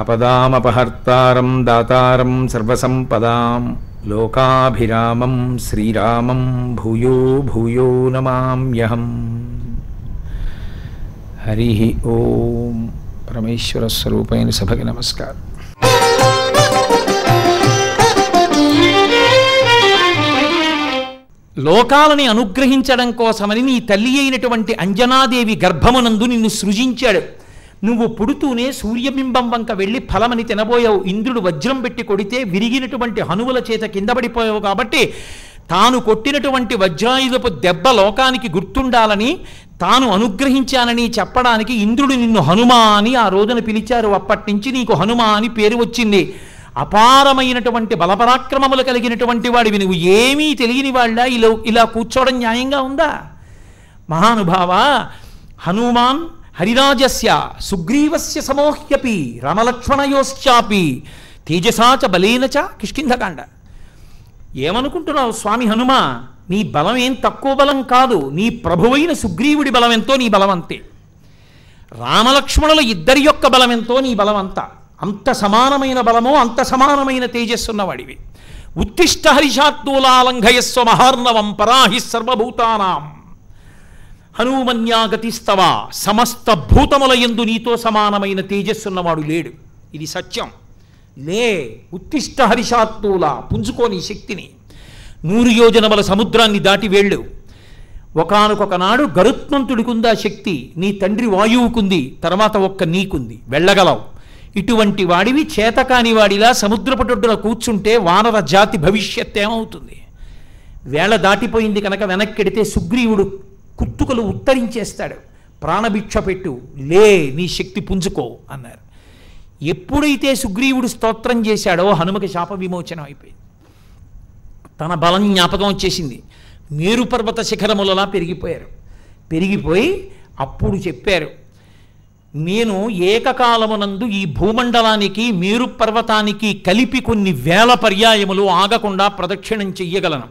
అపదామపహర్తారం దాతారం సర్వసంపదాం లోకాభిరామం శ్రీరామం భూయో భూయో నమామ్యహం హరి ఓం పరమేశ్వర స్వరూపైన సభకి నమస్కారం లోకాలని అనుగ్రహించడం కోసమని నీ తల్లి అయినటువంటి అంజనాదేవి గర్భమునందు నిన్ను సృజించాడు నువ్వు పుడుతూనే సూర్యబింబం వంక వెళ్ళి ఫలమని తినబోయావు ఇంద్రుడు వజ్రం పెట్టి కొడితే విరిగినటువంటి హనువుల చేత కింద పడిపోయావు కాబట్టి తాను కొట్టినటువంటి వజ్రాయుధపు దెబ్బ లోకానికి గుర్తుండాలని తాను అనుగ్రహించానని చెప్పడానికి ఇంద్రుడు నిన్ను హనుమా అని ఆ రోజున పిలిచారు అప్పటి నుంచి నీకు హనుమ అని పేరు వచ్చింది అపారమైనటువంటి బలపరాక్రమములు కలిగినటువంటి వాడివి నువ్వు ఏమీ తెలియని వాళ్ళ ఇలా ఇలా కూర్చోవడం న్యాయంగా ఉందా మహానుభావ హనుమాన్ హరిరాజస్య సుగ్రీవస్య సమోహ్యపి రామలక్ష్మణయోశ్చాపి తేజసాచ చ కిష్కింధకాండ ఏమనుకుంటున్నావు స్వామి హనుమ నీ బలం ఏం తక్కువ బలం కాదు నీ ప్రభువైన సుగ్రీవుడి బలం ఎంతో నీ బలం అంతే రామలక్ష్మణుల ఇద్దరి యొక్క బలం ఎంతో నీ బలం అంతా అంత సమానమైన బలమో అంత సమానమైన ఉన్నవాడివి ఉత్తిష్ట హరిషాత్తులాలంఘయస్వ మహార్ణవం పరాహి సర్వభూతానాం హనుమన్యాగతిస్తవ సమస్త భూతముల ఎందు నీతో సమానమైన తేజస్సున్నవాడు లేడు ఇది సత్యం లే ఉత్తిష్ట హరిషాత్తుల పుంజుకోని శక్తిని నూరు యోజనముల సముద్రాన్ని దాటి వెళ్ళు ఒకనకొకనాడు గరుత్మంతుడికుందా శక్తి నీ తండ్రి వాయువుకుంది తర్వాత ఒక్క నీకుంది వెళ్ళగలవు ఇటువంటి వాడివి చేతకాని వాడిలా సముద్రపటొడ్డున కూర్చుంటే వానర జాతి భవిష్యత్ ఏమవుతుంది వేళ దాటిపోయింది కనుక వెనక్కిడితే సుగ్రీవుడు పుంజుకులు ఉత్తరించేస్తాడు ప్రాణభిక్ష పెట్టు లే నీ శక్తి పుంజుకో అన్నారు ఎప్పుడైతే సుగ్రీవుడు స్తోత్రం చేశాడో హనుమకి శాప విమోచనం అయిపోయింది తన బలం జ్ఞాపకం వచ్చేసింది మేరు పర్వత శిఖరములలా పెరిగిపోయారు పెరిగిపోయి అప్పుడు చెప్పారు నేను ఏకకాలమునందు ఈ భూమండలానికి మేరు పర్వతానికి కలిపి కొన్ని వేల పర్యాయములు ఆగకుండా ప్రదక్షిణం చెయ్యగలను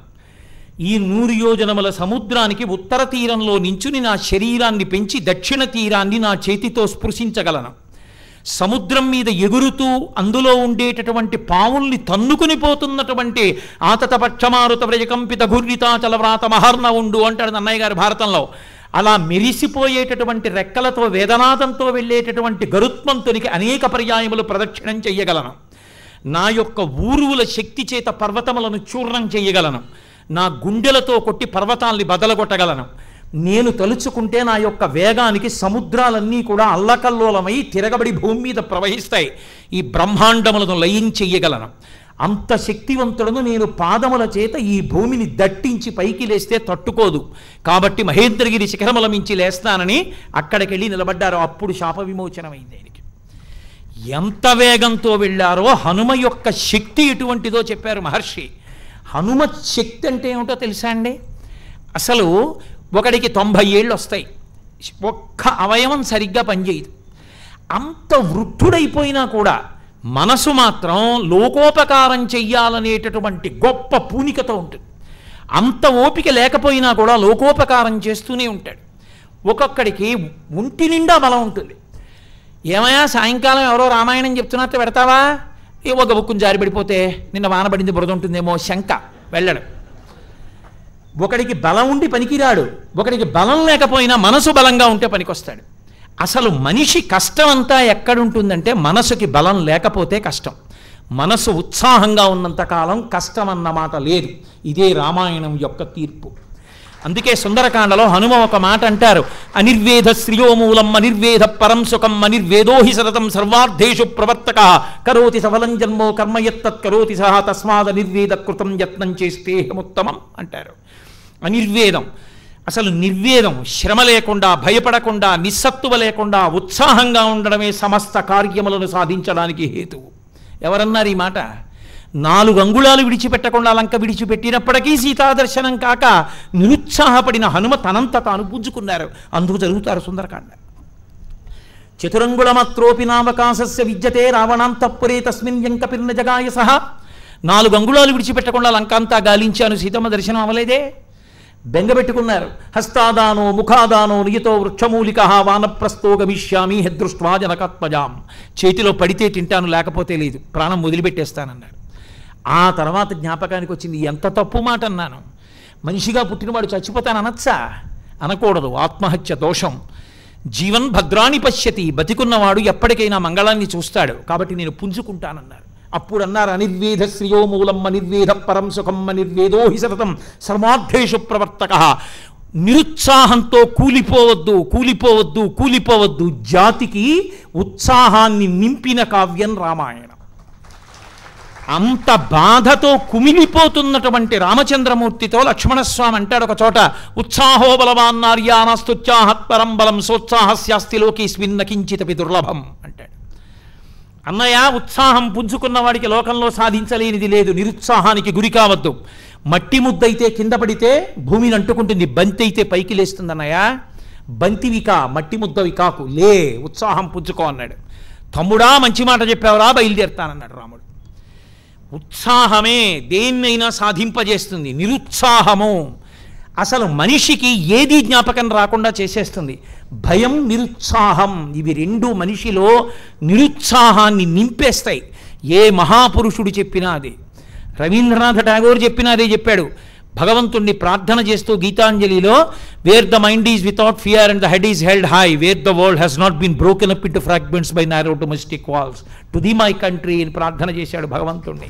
ఈ నూరు యోజనముల సముద్రానికి ఉత్తర తీరంలో నించుని నా శరీరాన్ని పెంచి దక్షిణ తీరాన్ని నా చేతితో స్పృశించగలను సముద్రం మీద ఎగురుతూ అందులో ఉండేటటువంటి పావుల్ని తన్నుకుని పోతున్నటువంటి ఆతత పక్షమారుత వ్రజకంపిత గుర్రితాచల వ్రాత మహర్ణ ఉండు అంటాడు నన్నయ్య గారు భారతంలో అలా మెరిసిపోయేటటువంటి రెక్కలతో వేదనాదంతో వెళ్ళేటటువంటి గరుత్మంతునికి అనేక పర్యాయములు ప్రదక్షిణం చెయ్యగలను నా యొక్క ఊరువుల శక్తి చేత పర్వతములను చూర్ణం చేయగలను నా గుండెలతో కొట్టి పర్వతాల్ని బదలగొట్టగలను నేను తలుచుకుంటే నా యొక్క వేగానికి సముద్రాలన్నీ కూడా అల్లకల్లోలమై తిరగబడి భూమి మీద ప్రవహిస్తాయి ఈ బ్రహ్మాండములను లయం చెయ్యగలను అంత శక్తివంతులను నేను పాదముల చేత ఈ భూమిని దట్టించి పైకి లేస్తే తట్టుకోదు కాబట్టి మహేంద్రగిరి శిఖరముల మించి లేస్తానని అక్కడికి వెళ్ళి నిలబడ్డారు అప్పుడు శాప విమోచనమైంది ఆయనకి ఎంత వేగంతో వెళ్ళారో హనుమ యొక్క శక్తి ఎటువంటిదో చెప్పారు మహర్షి హనుమత్ శక్తి అంటే ఏమిటో తెలుసా అండి అసలు ఒకడికి తొంభై ఏళ్ళు వస్తాయి ఒక్క అవయవం సరిగ్గా పనిచేయదు అంత వృద్ధుడైపోయినా కూడా మనసు మాత్రం లోకోపకారం చెయ్యాలనేటటువంటి గొప్ప పూనికతో ఉంటుంది అంత ఓపిక లేకపోయినా కూడా లోకోపకారం చేస్తూనే ఉంటాడు ఒక్కొక్కడికి ఒంటి నిండా బలం ఉంటుంది ఏమయ్యా సాయంకాలం ఎవరో రామాయణం చెప్తున్నట్టు పెడతావా ఏవో గబుక్కుని జారి పడిపోతే నిన్న వానబడింది బురద ఉంటుందేమో శంక వెళ్ళడు ఒకడికి బలం ఉండి పనికిరాడు ఒకడికి బలం లేకపోయినా మనసు బలంగా ఉంటే పనికొస్తాడు అసలు మనిషి కష్టం అంతా ఎక్కడుంటుందంటే మనసుకి బలం లేకపోతే కష్టం మనసు ఉత్సాహంగా ఉన్నంతకాలం కష్టం అన్నమాట లేదు ఇదే రామాయణం యొక్క తీర్పు అందుకే సుందరకాండలో హనుమ ఒక మాట అంటారు అనిర్వేద మూలం అనిర్వేద పరం సుఖం అనిర్వేదో హి సతతం సర్వార్థేషు ప్రవర్తక కరోతి సఫలం జన్మో కర్మయత్తత్ కరోతి సహా తస్మాద్ అనిర్వేద కృతం యత్నం ఉత్తమం అంటారు అనిర్వేదం అసలు నిర్వేదం శ్రమ లేకుండా భయపడకుండా నిస్సత్తువ లేకుండా ఉత్సాహంగా ఉండడమే సమస్త కార్యములను సాధించడానికి హేతువు ఎవరన్నారు ఈ మాట నాలుగు అంగుళాలు విడిచిపెట్టకుండా లంక విడిచిపెట్టినప్పటికీ సీతాదర్శనం కాక నిరుత్సాహపడిన హనుమ తనంత తాను పుంజుకున్నారు అందుకు జరుగుతారు సుందరకాండ చతురంగుళమత్రోపి నామకాశస్య విద్యతే రావణాంతఃపురే తస్మిన్ యంకపిర్ణ జగాయ సహా నాలుగు అంగుళాలు విడిచిపెట్టకుండా లంకాంతా గాలించాను సీతమ్మ దర్శనం అవలేదే బెంగబెట్టుకున్నారు హస్తాదానో ముఖాదానో నియతో వృక్షమూలిక వానప్రస్తో గమిష్యామి హెదృష్వా జనకాత్మజాం చేతిలో పడితే తింటాను లేకపోతే లేదు ప్రాణం వదిలిపెట్టేస్తానన్నాడు ఆ తర్వాత జ్ఞాపకానికి వచ్చింది ఎంత తప్పు మాట అన్నాను మనిషిగా పుట్టినవాడు చచ్చిపోతాను అనొచ్చా అనకూడదు ఆత్మహత్య దోషం జీవన్ భద్రాన్ని పశ్యతి బతికున్నవాడు ఎప్పటికైనా మంగళాన్ని చూస్తాడు కాబట్టి నేను పుంజుకుంటానన్నారు అప్పుడు అన్నారు అనిర్వేద శ్రియో మూలం అనిర్వేద పరం సుఖం అనిర్వేదోహి హి సతతం సర్వార్థేషు ప్రవర్తక నిరుత్సాహంతో కూలిపోవద్దు కూలిపోవద్దు కూలిపోవద్దు జాతికి ఉత్సాహాన్ని నింపిన కావ్యం రామాయణం అంత బాధతో కుమిలిపోతున్నటువంటి రామచంద్రమూర్తితో లక్ష్మణస్వామి అంటాడు ఒక చోట ఉత్సాహో బలవాన్నార్యానస్తుత్సాహత్పరం బలం సోత్సాహస్యాస్తిలోకి స్విన్నకించితపి దుర్లభం అంటాడు అన్నయ్య ఉత్సాహం వాడికి లోకంలో సాధించలేనిది లేదు నిరుత్సాహానికి గురి కావద్దు మట్టి ముద్దైతే కింద పడితే భూమిని అంటుకుంటుంది బంతి అయితే పైకి లేస్తుంది అన్నయ్య బంతివికా మట్టి ముద్దవి కాకు లే ఉత్సాహం పుంజుకో అన్నాడు తమ్ముడా మంచి మాట చెప్పావురా బయలుదేరుతానన్నాడు రాముడు ఉత్సాహమే దేన్నైనా సాధింపజేస్తుంది నిరుత్సాహము అసలు మనిషికి ఏది జ్ఞాపకం రాకుండా చేసేస్తుంది భయం నిరుత్సాహం ఇవి రెండు మనిషిలో నిరుత్సాహాన్ని నింపేస్తాయి ఏ మహాపురుషుడు చెప్పినా అది రవీంద్రనాథ్ ఠాగోర్ చెప్పినా అదే చెప్పాడు భగవంతుణ్ణి ప్రార్థన చేస్తూ గీతాంజలిలో where the mind is without fear and the head is held high where the world has not been broken up in fragments by narrow domestic walls to the my country అని ప్రార్థన చేశాడు భగవంతుణ్ణి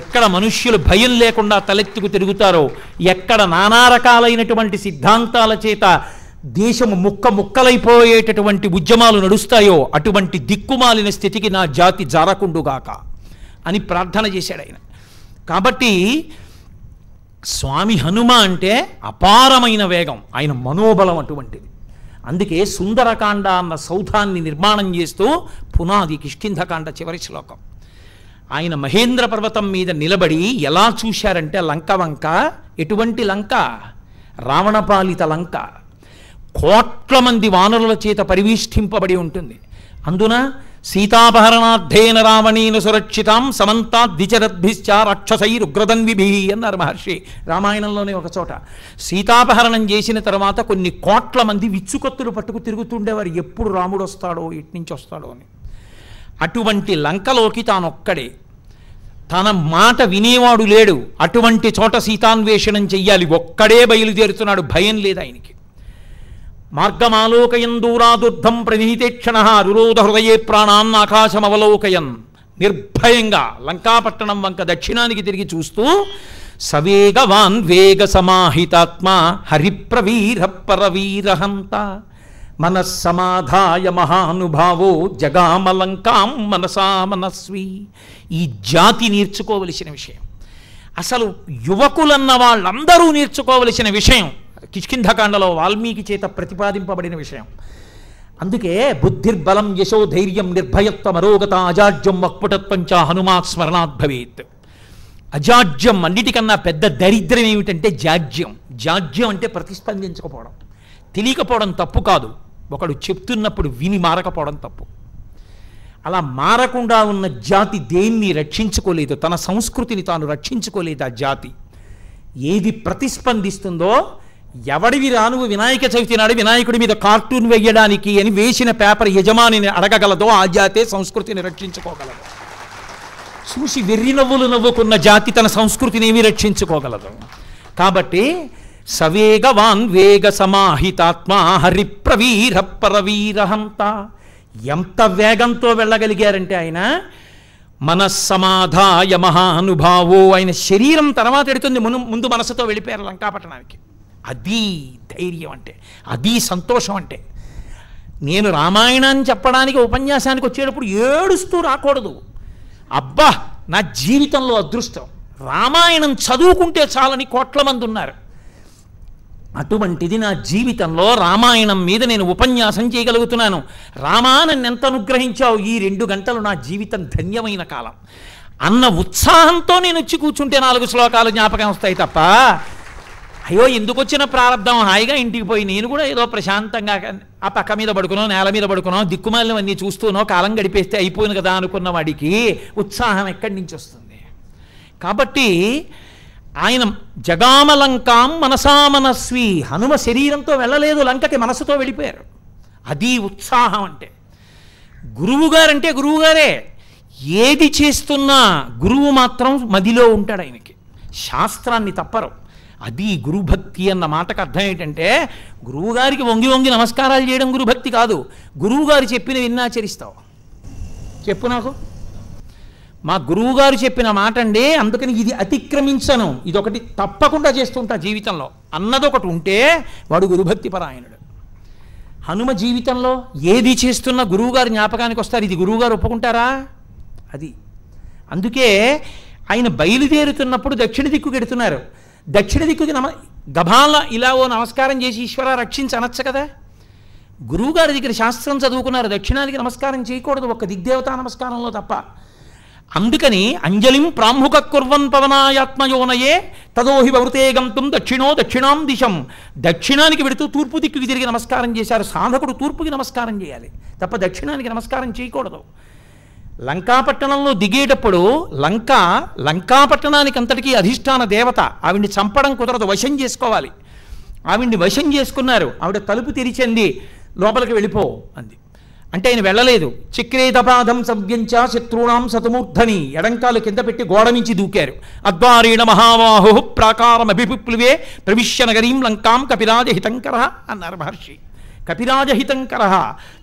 ఎక్కడ మనుష్యులు భయం లేకుండా తలెత్తుకు తిరుగుతారో ఎక్కడ నానా రకాలైనటువంటి సిద్ధాంతాల చేత దేశము ముక్క ముక్కలైపోయేటటువంటి ఉద్యమాలు నడుస్తాయో అటువంటి దిక్కుమాలిన స్థితికి నా జాతి జారకుండుగాక అని ప్రార్థన చేశాడు ఆయన కాబట్టి స్వామి హనుమ అంటే అపారమైన వేగం ఆయన మనోబలం అటువంటిది అందుకే సుందరకాండ అన్న సౌధాన్ని నిర్మాణం చేస్తూ పునాది కిష్కింధకాండ చివరి శ్లోకం ఆయన మహేంద్ర పర్వతం మీద నిలబడి ఎలా చూశారంటే లంక వంక ఎటువంటి లంక రావణపాలిత లంక కోట్ల మంది వానరుల చేత పరివేష్టింపబడి ఉంటుంది అందున సీతాపహరణార్థేన రావణీన సురక్షితాం సమంతా ద్విచరద్భిశ్చ రాక్షసైరుగ్రదన్విభి అన్నారు మహర్షి రామాయణంలోనే ఒక చోట సీతాపహరణం చేసిన తర్వాత కొన్ని కోట్ల మంది విచ్చుకత్తులు పట్టుకు తిరుగుతుండేవారు ఎప్పుడు రాముడు వస్తాడో ఇట్నుంచి వస్తాడో అని అటువంటి లంకలోకి తానొక్కడే తన మాట వినేవాడు లేడు అటువంటి చోట సీతాన్వేషణం చెయ్యాలి ఒక్కడే బయలుదేరుతున్నాడు భయం లేదు ఆయనకి మార్గమాలోకయం దూరాదుర్ధం క్షణ రురోధ హృదయే ప్రాణాన్ ఆకాశమవలోకయన్ నిర్భయంగా లంకాపట్టణం వంక దక్షిణానికి తిరిగి చూస్తూ సవేగవాన్ వేగ సమాహితాత్మ హరిప్రవీర పరవీరహంత మనస్సమాధాయ మహానుభావో జగామలంకాం మనసా మనస్వి ఈ జాతి నేర్చుకోవలసిన విషయం అసలు యువకులన్న వాళ్ళందరూ నేర్చుకోవలసిన విషయం కిష్కింధకాండలో వాల్మీకి చేత ప్రతిపాదింపబడిన విషయం అందుకే బుద్ధిర్బలం యశో ధైర్యం నిర్భయత్వ మరోగత అజాడ్యం వక్పుటత్వం చ హనుమాత్ స్మరణాత్ భవేత్ అజాడ్యం అన్నిటికన్నా పెద్ద దరిద్రం ఏమిటంటే జాడ్యం జాడ్యం అంటే ప్రతిస్పందించకపోవడం తెలియకపోవడం తప్పు కాదు ఒకడు చెప్తున్నప్పుడు విని మారకపోవడం తప్పు అలా మారకుండా ఉన్న జాతి దేన్ని రక్షించుకోలేదు తన సంస్కృతిని తాను రక్షించుకోలేదు ఆ జాతి ఏది ప్రతిస్పందిస్తుందో ఎవడివి రానువు వినాయక చవితి నాడు వినాయకుడి మీద కార్టూన్ వేయడానికి అని వేసిన పేపర్ యజమానిని అడగగలదో ఆ జాతే సంస్కృతిని రక్షించుకోగలదు చూసి వెర్రి నవ్వులు నవ్వుకున్న జాతి తన సంస్కృతిని ఏమి రక్షించుకోగలదు కాబట్టి సవేగవాన్ వేగ సమాహితాత్మ హరిప్రవీర ప్రవీరహంత ఎంత వేగంతో వెళ్ళగలిగారంటే ఆయన మనస్సమాధాయ మహానుభావో ఆయన శరీరం తర్వాత ఎడుతుంది ముందు మనసుతో వెళ్ళిపోయారు లంకాపట్టణానికి అది ధైర్యం అంటే అది సంతోషం అంటే నేను రామాయణాన్ని చెప్పడానికి ఉపన్యాసానికి వచ్చేటప్పుడు ఏడుస్తూ రాకూడదు అబ్బా నా జీవితంలో అదృష్టం రామాయణం చదువుకుంటే చాలని కోట్ల మంది ఉన్నారు అటువంటిది నా జీవితంలో రామాయణం మీద నేను ఉపన్యాసం చేయగలుగుతున్నాను రామా నన్ను ఎంత అనుగ్రహించావు ఈ రెండు గంటలు నా జీవితం ధన్యమైన కాలం అన్న ఉత్సాహంతో నేను వచ్చి కూర్చుంటే నాలుగు శ్లోకాలు జ్ఞాపకం వస్తాయి తప్ప అయ్యో ఎందుకు వచ్చిన ప్రారంభం హాయిగా ఇంటికి పోయి నేను కూడా ఏదో ప్రశాంతంగా ఆ పక్క మీద పడుకున్నాం నేల మీద పడుకున్నాం దిక్కుమాలినవన్నీ చూస్తూనో కాలం గడిపేస్తే అయిపోయింది కదా అనుకున్న వాడికి ఉత్సాహం ఎక్కడి నుంచి వస్తుంది కాబట్టి ఆయన జగామలంకాం మనసామనస్వి హనుమ శరీరంతో వెళ్ళలేదు లంకకి మనసుతో వెళ్ళిపోయారు అది ఉత్సాహం అంటే గురువుగారంటే గురువుగారే ఏది చేస్తున్నా గురువు మాత్రం మదిలో ఉంటాడు ఆయనకి శాస్త్రాన్ని తప్పరు అది గురుభక్తి అన్న మాటకు అర్థం ఏంటంటే గురువుగారికి వంగి వంగి నమస్కారాలు చేయడం గురుభక్తి కాదు గురువుగారు చెప్పిన విన్నాచరిస్తావు చెప్పు నాకు మా గురువుగారు చెప్పిన మాట అండి అందుకని ఇది అతిక్రమించను ఇదొకటి తప్పకుండా చేస్తుంటా జీవితంలో అన్నదొకటి ఉంటే వాడు గురుభక్తి పరాయణుడు హనుమ జీవితంలో ఏది చేస్తున్న గురువుగారు జ్ఞాపకానికి వస్తారు ఇది గురువుగారు ఒప్పుకుంటారా అది అందుకే ఆయన బయలుదేరుతున్నప్పుడు దక్షిణ దిక్కు కెడుతున్నారు దక్షిణ దిక్కుకి నమ గభాల ఇలా ఓ నమస్కారం చేసి ఈశ్వర రక్షించి అనొచ్చు కదా గురువుగారి దగ్గర శాస్త్రం చదువుకున్నారు దక్షిణానికి నమస్కారం చేయకూడదు ఒక్క దిగ్దేవతా నమస్కారంలో తప్ప అందుకని అంజలిం ప్రాముఖ కుర్వన్ పవనాయాత్మయోనయే తదోహి వృతే గంతుం దక్షిణో దక్షిణాం దిశం దక్షిణానికి పెడుతూ తూర్పు దిక్కుకి తిరిగి నమస్కారం చేశారు సాధకుడు తూర్పుకి నమస్కారం చేయాలి తప్ప దక్షిణానికి నమస్కారం చేయకూడదు లంకాపట్టణంలో దిగేటప్పుడు లంక లంకాపట్టణానికి అంతటికీ అధిష్టాన దేవత ఆవిడ్ని చంపడం కుదరదు వశం చేసుకోవాలి ఆవిడ్ని వశం చేసుకున్నారు ఆవిడ తలుపు తెరిచింది లోపలికి వెళ్ళిపో అంది అంటే ఆయన వెళ్ళలేదు చిక్రేతపాదం సవ్యంచ శత్రుణాం సతమూర్ధని ఎడంకాలు కింద పెట్టి గోడ నుంచి దూకారు అద్వారేణ మహావాహు ప్రాకారమభిపుప్లువే ప్రవిశ్య నగరీం లంకాం కపిరాజ హితంకర అన్నారు మహర్షి కపిరాజహితంకర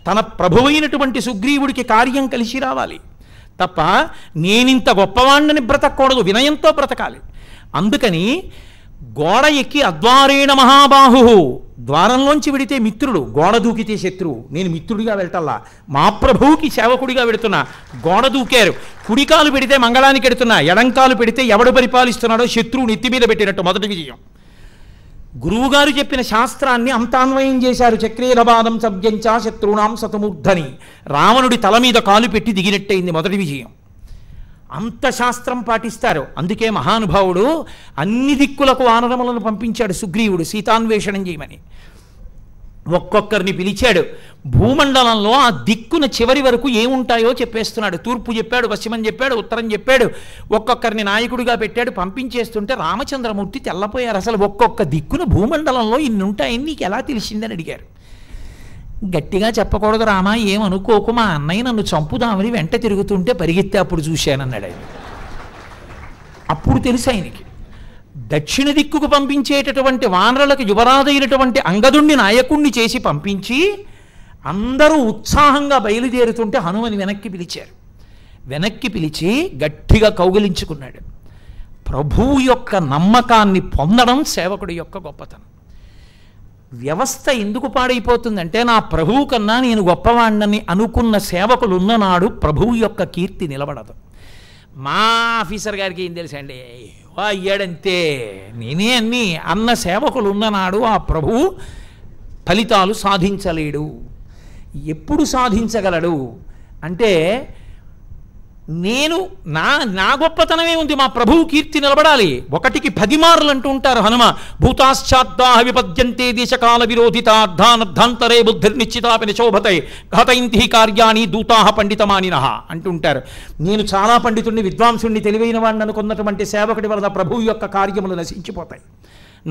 తన ప్రభువైనటువంటి సుగ్రీవుడికి కార్యం కలిసి రావాలి తప్ప నేనింత గొప్పవాణ్ణని బ్రతకూడదు వినయంతో బ్రతకాలి అందుకని గోడ ఎక్కి అద్వారేణ మహాబాహు ద్వారంలోంచి విడితే మిత్రుడు గోడ దూకితే శత్రువు నేను మిత్రుడిగా వెళ్తల్లా మా ప్రభువుకి సేవకుడిగా పెడుతున్నా గోడ దూకారు కుడికాలు పెడితే మంగళానికి ఎడుతున్నా ఎడంకాలు పెడితే ఎవడు పరిపాలిస్తున్నాడో శత్రువు నెత్తి మీద పెట్టినట్టు మొదటి విజయం గురువుగారు చెప్పిన శాస్త్రాన్ని అంతాన్వయం చేశారు చక్రీరబాదం సభ్యంచ శత్రువునాం సతమూర్ధని రావణుడి తల మీద కాలు పెట్టి దిగినట్టయింది మొదటి విజయం అంత శాస్త్రం పాటిస్తారు అందుకే మహానుభావుడు అన్ని దిక్కులకు వానరములను పంపించాడు సుగ్రీవుడు సీతాన్వేషణం చేయమని ఒక్కొక్కరిని పిలిచాడు భూమండలంలో ఆ దిక్కున చివరి వరకు ఏముంటాయో చెప్పేస్తున్నాడు తూర్పు చెప్పాడు పశ్చిమని చెప్పాడు ఉత్తరం చెప్పాడు ఒక్కొక్కరిని నాయకుడిగా పెట్టాడు పంపించేస్తుంటే రామచంద్రమూర్తి తెల్లపోయారు అసలు ఒక్కొక్క దిక్కున భూమండలంలో ఇన్నుంటాయని నీకు ఎలా తెలిసిందని అడిగారు గట్టిగా చెప్పకూడదు రామా ఏమనుకోకు మా అన్నయ్య నన్ను చంపుదామని వెంట తిరుగుతుంటే పరిగెత్తే అప్పుడు చూశానన్నాడు ఆయన అప్పుడు తెలుసు ఆయనకి దక్షిణ దిక్కుకు పంపించేటటువంటి వానరులకు యువరాజైనటువంటి అంగదుణ్ణి నాయకుణ్ణి చేసి పంపించి అందరూ ఉత్సాహంగా బయలుదేరుతుంటే హనుమని వెనక్కి పిలిచారు వెనక్కి పిలిచి గట్టిగా కౌగిలించుకున్నాడు ప్రభువు యొక్క నమ్మకాన్ని పొందడం సేవకుడి యొక్క గొప్పతనం వ్యవస్థ ఎందుకు పాడైపోతుందంటే నా ప్రభువు కన్నా నేను గొప్పవాణ్ణని అనుకున్న సేవకులు ఉన్ననాడు ప్రభువు యొక్క కీర్తి నిలబడదు మా ఆఫీసర్ గారికి ఏం తెలుసండి ప్రభా అయ్యాడంతే నేనే అన్ని అన్న సేవకులు ఉన్ననాడు ఆ ప్రభువు ఫలితాలు సాధించలేడు ఎప్పుడు సాధించగలడు అంటే నేను నా నా గొప్పతనమే ఉంది మా ప్రభువు కీర్తి నిలబడాలి ఒకటికి పదిమారులు అంటూ ఉంటారు హనుమ భూతాశ్చాద్దాహ విపద్యంతే దేశకాల విరోధితార్థానర్థాంతరే బుద్ధిర్నిశ్చితాపి నిశోభతై ఇంతి కార్యాణి దూతాహ అంటూ అంటుంటారు నేను చాలా పండితుణ్ణి విద్వాంసుణ్ణి తెలివైన వాడిని అనుకున్నటువంటి సేవకుడి వలన ప్రభువు యొక్క కార్యములు నశించిపోతాయి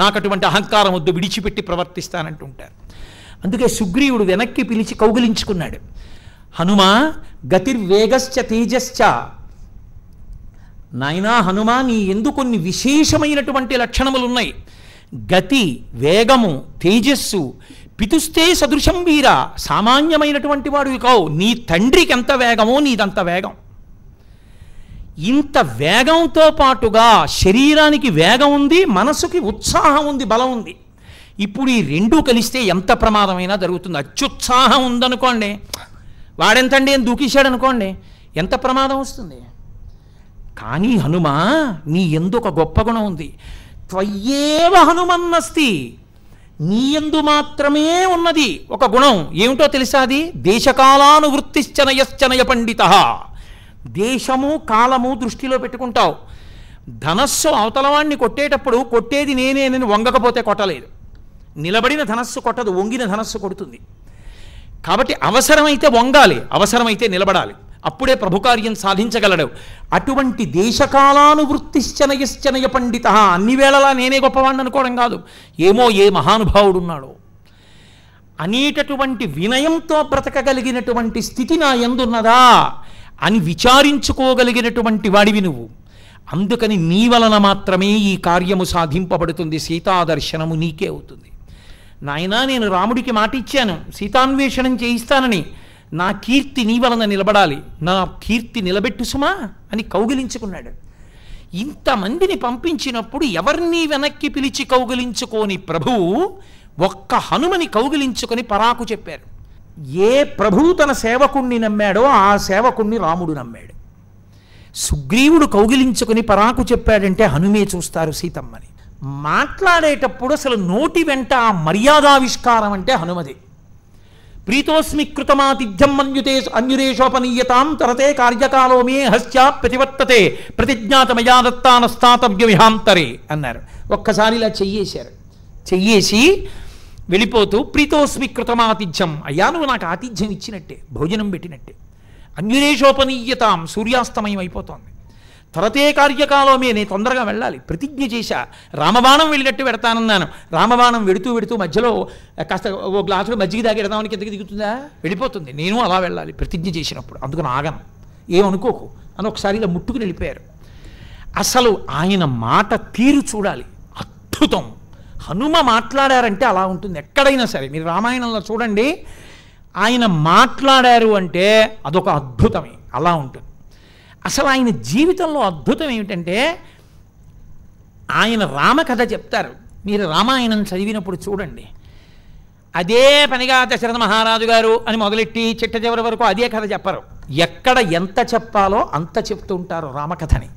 నాకు అటువంటి అహంకారం వద్దు విడిచిపెట్టి ప్రవర్తిస్తానంటుంటారు అందుకే సుగ్రీవుడు వెనక్కి పిలిచి కౌగిలించుకున్నాడు హనుమా గతిర్వేగశ్చ తేజశ్చ నాయనా హనుమా నీ ఎందు కొన్ని విశేషమైనటువంటి లక్షణములు ఉన్నాయి గతి వేగము తేజస్సు పితుస్తే సదృశం వీర సామాన్యమైనటువంటి వాడు కావు నీ తండ్రికి ఎంత వేగమో నీదంత వేగం ఇంత వేగంతో పాటుగా శరీరానికి వేగం ఉంది మనసుకి ఉత్సాహం ఉంది బలం ఉంది ఇప్పుడు ఈ రెండూ కలిస్తే ఎంత ప్రమాదమైనా జరుగుతుంది అత్యుత్సాహం ఉందనుకోండి వాడెంతండి అని దూకేశాడు అనుకోండి ఎంత ప్రమాదం వస్తుంది కానీ హనుమ నీ ఎందు ఒక గొప్ప గుణం ఉంది త్వయ్యేవ హనుమన్నస్తి నీ ఎందు మాత్రమే ఉన్నది ఒక గుణం ఏమిటో తెలుసా అది దేశకాలానువృత్తిశ్చనయశ్చనయ పండిత దేశము కాలము దృష్టిలో పెట్టుకుంటావు ధనస్సు అవతలవాణ్ణి కొట్టేటప్పుడు కొట్టేది నేనే నేను వంగకపోతే కొట్టలేదు నిలబడిన ధనస్సు కొట్టదు వంగిన ధనస్సు కొడుతుంది కాబట్టి అవసరమైతే వంగాలి అవసరమైతే నిలబడాలి అప్పుడే ప్రభుకార్యం సాధించగలడు అటువంటి దేశకాలానువృత్తిశ్చనయశ్చనయ పండిత అన్ని వేళలా నేనే గొప్పవాడిని అనుకోవడం కాదు ఏమో ఏ మహానుభావుడు ఉన్నాడో అనేటటువంటి వినయంతో బ్రతకగలిగినటువంటి స్థితి నా ఎందున్నదా అని విచారించుకోగలిగినటువంటి వాడివి నువ్వు అందుకని నీ వలన మాత్రమే ఈ కార్యము సాధింపబడుతుంది సీతాదర్శనము నీకే అవుతుంది నాయనా నేను రాముడికి మాట ఇచ్చాను సీతాన్వేషణం చేయిస్తానని నా కీర్తి నీ వలన నిలబడాలి నా కీర్తి నిలబెట్టు సుమా అని కౌగిలించుకున్నాడు ఇంతమందిని పంపించినప్పుడు ఎవరిని వెనక్కి పిలిచి కౌగిలించుకోని ప్రభువు ఒక్క హనుమని కౌగిలించుకొని పరాకు చెప్పారు ఏ ప్రభువు తన సేవకుణ్ణి నమ్మాడో ఆ సేవకుణ్ణి రాముడు నమ్మాడు సుగ్రీవుడు కౌగిలించుకుని పరాకు చెప్పాడంటే హనుమే చూస్తారు సీతమ్మని మాట్లాడేటప్పుడు అసలు నోటి వెంట ఆ మర్యాదావిష్కారం అంటే హనుమది ప్రీతోస్మి కృతమాతిథ్యం అన్యుతే అన్యురేషోపనీయతాం తరతే కార్యకాలో మే హస్యా ప్రతివర్తతే ప్రతిజ్ఞాతమయా దత్తానస్థాతవ్యమిహాంతరే అన్నారు ఒక్కసారి ఇలా చెయ్యేశారు చెయ్యేసి వెళ్ళిపోతూ ప్రీతోస్మి కృతమాతిథ్యం అయ్యా నువ్వు నాకు ఆతిథ్యం ఇచ్చినట్టే భోజనం పెట్టినట్టే అన్యురేషోపనీయతాం సూర్యాస్తమయం అయిపోతోంది తరతే కార్యకాలమే నేను తొందరగా వెళ్ళాలి ప్రతిజ్ఞ చేశా రామబాణం వెళ్ళినట్టు పెడతానన్నాను రామబాణం వెడుతూ వెడుతూ మధ్యలో కాస్త ఓ గ్లాసులో మజ్జిగ దాగి పెడదామని కిందకి దిగుతుందా వెళ్ళిపోతుంది నేను అలా వెళ్ళాలి ప్రతిజ్ఞ చేసినప్పుడు అందుకని ఆగను ఏమనుకోకు అని ఒకసారి ఇలా ముట్టుకుని వెళ్ళిపోయారు అసలు ఆయన మాట తీరు చూడాలి అద్భుతం హనుమ మాట్లాడారంటే అలా ఉంటుంది ఎక్కడైనా సరే మీరు రామాయణంలో చూడండి ఆయన మాట్లాడారు అంటే అదొక అద్భుతమే అలా ఉంటుంది అసలు ఆయన జీవితంలో అద్భుతం ఏమిటంటే ఆయన రామకథ చెప్తారు మీరు రామాయణం చదివినప్పుడు చూడండి అదే పనిగా దశరథ మహారాజు గారు అని మొదలెట్టి చిట్ట చివరి వరకు అదే కథ చెప్పరు ఎక్కడ ఎంత చెప్పాలో అంత చెప్తూ ఉంటారు రామకథని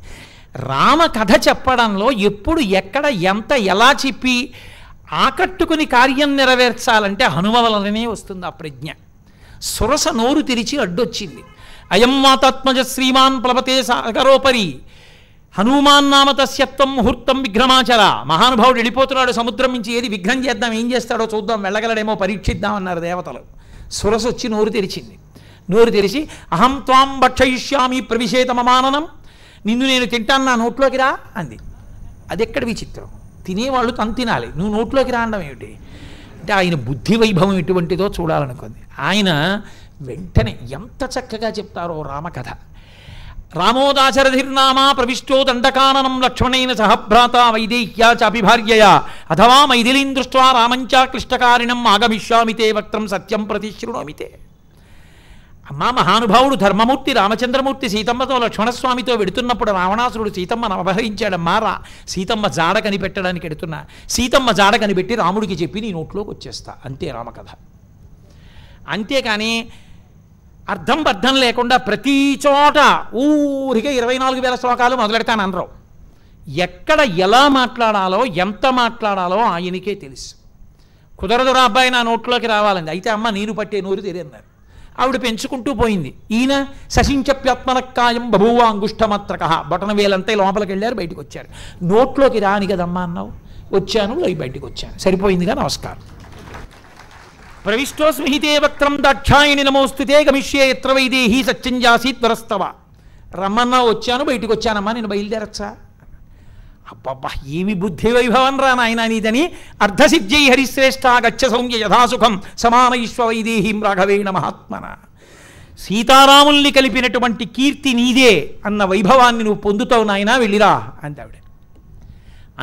రామకథ చెప్పడంలో ఎప్పుడు ఎక్కడ ఎంత ఎలా చెప్పి ఆకట్టుకుని కార్యం నెరవేర్చాలంటే హనుమవలనే వస్తుంది ఆ ప్రజ్ఞ సురస నోరు తెరిచి అడ్డొచ్చింది అయం మాతాత్మజ శ్రీమాన్ ప్లవతే సాగరోపరి హనుమాన్ నామ తస్యత్వం ముహూర్తం విఘ్నమాచర మహానుభావుడు వెళ్ళిపోతున్నాడు సముద్రం నుంచి ఏది విఘ్నం చేద్దాం ఏం చేస్తాడో చూద్దాం వెళ్ళగలడేమో పరీక్షిద్దామన్నారు దేవతలు సురసు వచ్చి నోరు తెరిచింది నోరు తెరిచి అహం త్వాం భక్షయిష్యామి ప్రవిషేతమమాననం నిన్ను నేను తింటాను నా నోట్లోకి రా అంది అది ఎక్కడ విచిత్రం తినేవాళ్ళు తను తినాలి నువ్వు నోట్లోకి రావడం ఏమిటి అంటే ఆయన బుద్ధి వైభవం ఎటువంటిదో చూడాలనుకుంది ఆయన వెంటనే ఎంత చక్కగా చెప్తారో రామకథ రామోదాచరధిర్నామా ప్రవిష్టో దండకాననం లక్ష్మణైన సహభ్రాత వైదేహ్యా చ చాభిభార్యయా అథవా మైథిలీం దృష్ట్వా రామంచా క్లిష్టకారిణం ఆగమిష్యామితే వక్త్రం సత్యం శృణోమితే అమ్మా మహానుభావుడు ధర్మమూర్తి రామచంద్రమూర్తి సీతమ్మతో లక్ష్మణస్వామితో వెడుతున్నప్పుడు రావణాసురుడు సీతమ్మను అపహరించాడమ్మా రా సీతమ్మ జాడ కనిపెట్టడానికి ఎడుతున్నా సీతమ్మ జాడ కనిపెట్టి రాముడికి చెప్పి నీ నోట్లోకి వచ్చేస్తా అంతే రామకథ అంతేకాని అర్థం బద్ధం లేకుండా ప్రతి చోట ఊరికే ఇరవై నాలుగు వేల శ్లోకాలు మొదలెడతాను అనరావు ఎక్కడ ఎలా మాట్లాడాలో ఎంత మాట్లాడాలో ఆయనకే తెలుసు కుదరదురా అబ్బాయి నా నోట్లోకి రావాలండి అయితే అమ్మ నీరు పట్టే నూరు తెలియన్నారు ఆవిడ పెంచుకుంటూ పోయింది ఈయన శశించప్యత్మనక్కాయం బభువ అంగుష్టమత్రక బటన వేలంతా లోపలికి వెళ్ళారు బయటకు వచ్చారు నోట్లోకి రాని కదమ్మా అన్నావు వచ్చాను బయటకు వచ్చాను సరిపోయిందిగా నమస్కారం ప్రవిష్టోస్మి హితే వక్రం దాక్షాయిని నమోస్తుతే గమిష్యే ఎత్ర వైదేహీ సత్యం వరస్తవ త్వరస్తవ వచ్చాను బయటకు వచ్చానమ్మా నేను బయలుదేరచ్చా అబ్బబ్బా ఏమి బుద్ధి వైభవం రా నాయన నీదని అర్ధసిద్ధ్యై హరిశ్రేష్ట గచ్చ సౌమ్య యథాసుఖం సమాన వైదేహీం రాఘవేణ మహాత్మన సీతారాముల్ని కలిపినటువంటి కీర్తి నీదే అన్న వైభవాన్ని నువ్వు పొందుతావు నాయన వెళ్ళిరా అంది ఆవిడ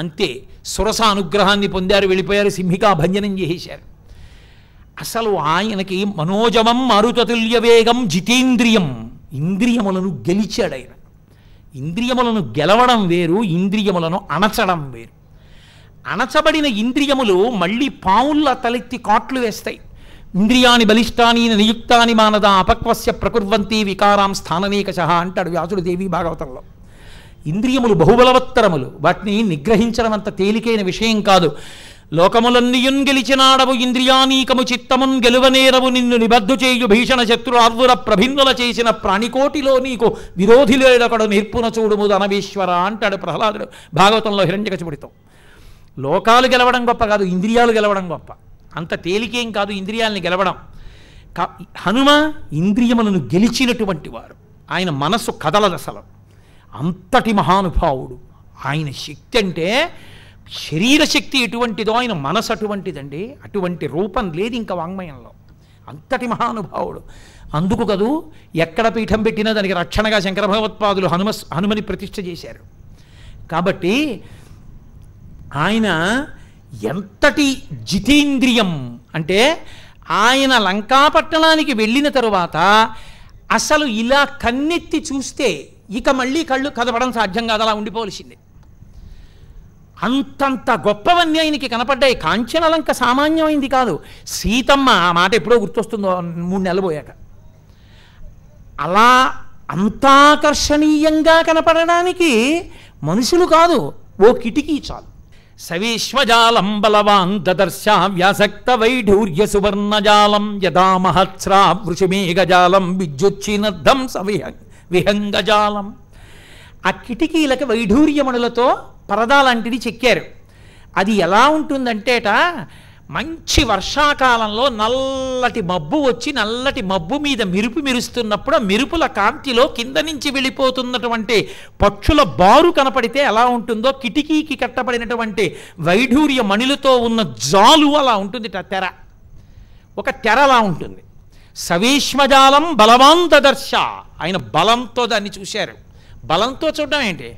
అంతే సురస అనుగ్రహాన్ని పొందారు వెళ్ళిపోయారు సింహికా భంజనం చేసేశారు అసలు ఆయనకి మనోజమం మరుతతుల్య వేగం జితేంద్రియం ఇంద్రియములను గెలిచాడు ఆయన ఇంద్రియములను గెలవడం వేరు ఇంద్రియములను అణచడం వేరు అణచబడిన ఇంద్రియములు మళ్ళీ పావుల్లా తలెత్తి కాట్లు వేస్తాయి ఇంద్రియాని బలిష్టాని నియుక్తాని మానద అపక్వస్య ప్రకుర్వంతి వికారాం సహ అంటాడు వ్యాసుడు దేవి భాగవతంలో ఇంద్రియములు బహుబలవత్తరములు వాటిని నిగ్రహించడం అంత తేలికైన విషయం కాదు లోకములన్నీయున్ గెలిచినాడవు ఇంద్రియానీకము చిత్తమున్ గెలువనేరవు నిన్ను నిబద్ధు చేయు భీషణ శత్రు అర్ధుర ప్రభిన్నుల చేసిన ప్రాణికోటిలో నీకు విరోధి లేడొకడు నేర్పున చూడుము ధనవీశ్వర అంటాడు ప్రహ్లాదుడు భాగవతంలో హిరణ్యకచిపుడితో లోకాలు గెలవడం గొప్ప కాదు ఇంద్రియాలు గెలవడం గొప్ప అంత తేలికేం కాదు ఇంద్రియాలని గెలవడం హనుమ ఇంద్రియములను గెలిచినటువంటి వారు ఆయన మనస్సు కదలదసలు అంతటి మహానుభావుడు ఆయన శక్తి అంటే శరీరశక్తి ఎటువంటిదో ఆయన మనసు అటువంటిదండి అటువంటి రూపం లేదు ఇంకా వాంగ్మయంలో అంతటి మహానుభావుడు అందుకు కదూ ఎక్కడ పీఠం పెట్టినా దానికి రక్షణగా శంకర భగవత్పాదులు హనుమ హనుమని ప్రతిష్ఠ చేశారు కాబట్టి ఆయన ఎంతటి జితేంద్రియం అంటే ఆయన లంకాపట్టణానికి వెళ్ళిన తరువాత అసలు ఇలా కన్నెత్తి చూస్తే ఇక మళ్ళీ కళ్ళు కదపడం సాధ్యం కాదు అలా ఉండిపోవలసింది అంతంత గొప్పవన్నీ ఆయనకి కనపడ్డాయి కాంచనలంక సామాన్యమైంది కాదు సీతమ్మ ఆ మాట ఎప్పుడో గుర్తొస్తుందో మూడు నెలలు పోయాక అలా అంతాకర్షణీయంగా కనపడడానికి మనుషులు కాదు ఓ కిటికీ చాలు సవిశ్వజాలం బలవాం దదర్శ వ్యాసక్త వైఢూర్య సువర్ణజాలం యథా మహత్స్రా వృషమేఘజాలం విద్యుచ్చినద్ధం సవిహ విహంగజాలం ఆ కిటికీలకు వైఢూర్యమణులతో పరదా లాంటిది చెక్కారు అది ఎలా ఉంటుందంటేట మంచి వర్షాకాలంలో నల్లటి మబ్బు వచ్చి నల్లటి మబ్బు మీద మెరుపు మెరుస్తున్నప్పుడు మెరుపుల కాంతిలో కింద నుంచి వెళ్ళిపోతున్నటువంటి పక్షుల బారు కనపడితే ఎలా ఉంటుందో కిటికీకి కట్టబడినటువంటి వైఢూర్య మణులతో ఉన్న జాలు అలా ఉంటుంది తెర ఒక తెర అలా ఉంటుంది సవీష్మజాలం బలవాంతదర్శ ఆయన బలంతో దాన్ని చూశారు బలంతో చూడడం ఏంటి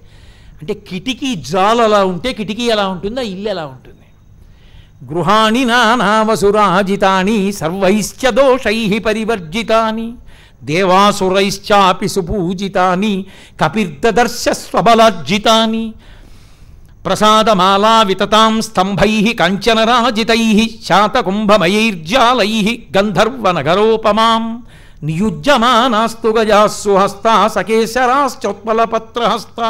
అంటే కిటికీ జాలు అలా ఉంటే కిటికీ ఎలా ఉంటుంది ఆ ఇల్లు ఎలా ఉంటుంది గృహాణి నానావసురాజితాని సర్వైశ్చ దోషై పరివర్జితాని దేవాసురైశ్చాపి సుపూజితాని కపిర్దర్శ స్వబలర్జితాని ప్రసాదమాలా వితతాం స్తంభై కంచనరాజితై శాతకుంభమయైర్జాలై గంధర్వనగరోపమాం నియుజ్యమానాస్తు గజాస్సుహస్తా సకేశరాశ్చోత్పలపత్రహస్తా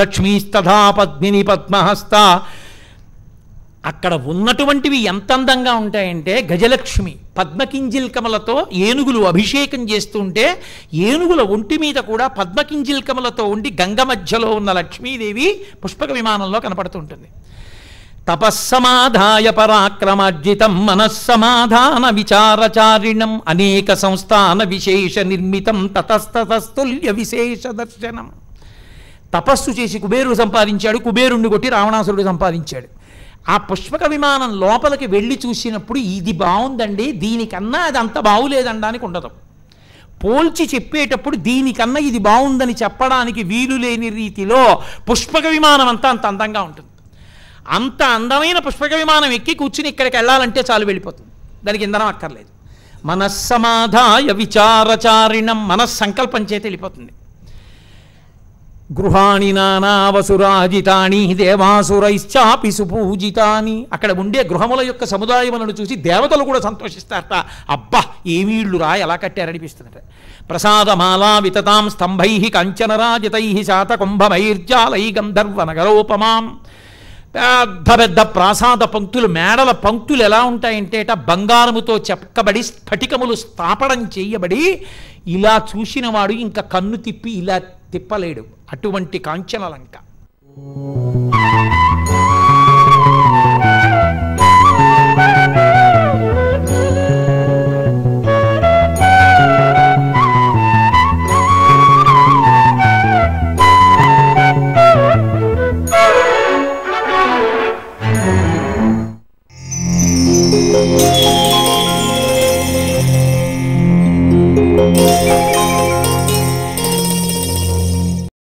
లక్ష్మీస్తథా పద్మిని పద్మహస్త అక్కడ ఉన్నటువంటివి ఎంత అందంగా ఉంటాయంటే గజలక్ష్మి పద్మకింజిల్ కమలతో ఏనుగులు అభిషేకం చేస్తుంటే ఏనుగుల ఒంటి మీద కూడా కమలతో ఉండి గంగ మధ్యలో ఉన్న లక్ష్మీదేవి పుష్పక విమానంలో కనపడుతుంటుంది తపస్సమాధాయ పరాక్రమార్జితం మనస్సమాధాన విచారచారిణం అనేక సంస్థాన విశేష నిర్మితం తతస్తతస్తుల్య విశేష దర్శనం తపస్సు చేసి కుబేరుడు సంపాదించాడు కుబేరుణ్ణి కొట్టి రావణాసురుడు సంపాదించాడు ఆ పుష్పక విమానం లోపలికి వెళ్ళి చూసినప్పుడు ఇది బాగుందండి దీనికన్నా అది అంత బాగులేదండానికి ఉండదు పోల్చి చెప్పేటప్పుడు దీనికన్నా ఇది బాగుందని చెప్పడానికి వీలు లేని రీతిలో పుష్పక విమానం అంతా అంత అందంగా ఉంటుంది అంత అందమైన పుష్పక విమానం ఎక్కి కూర్చుని ఇక్కడికి వెళ్ళాలంటే చాలు వెళ్ళిపోతుంది దానికి ఇంధనం అక్కర్లేదు మనస్సమాధాయ విచారచారిణం మనస్సంకల్పం చేతి వెళ్ళిపోతుంది గృహాణి నానావసురాజితాని దేవాసురైశ్చాపి సుపూజితాని అక్కడ ఉండే గృహముల యొక్క సముదాయములను చూసి దేవతలు కూడా సంతోషిస్తారట అబ్బా రా ఎలా కట్టారనిపిస్తుందట ప్రసాదమాలా వితతాం స్తంభై కంచనరాజితై శాతకుంభమైర్జాలై గంధర్వ నగరోపమాం పెద్ద పెద్ద ప్రాసాద పంక్తులు మేడల పంక్తులు ఎలా ఉంటాయంటే బంగారముతో చెక్కబడి స్ఫటికములు స్థాపనం చేయబడి ఇలా చూసినవాడు ఇంకా కన్ను తిప్పి ఇలా తిప్పలేడు అటువంటి కాంచనలంక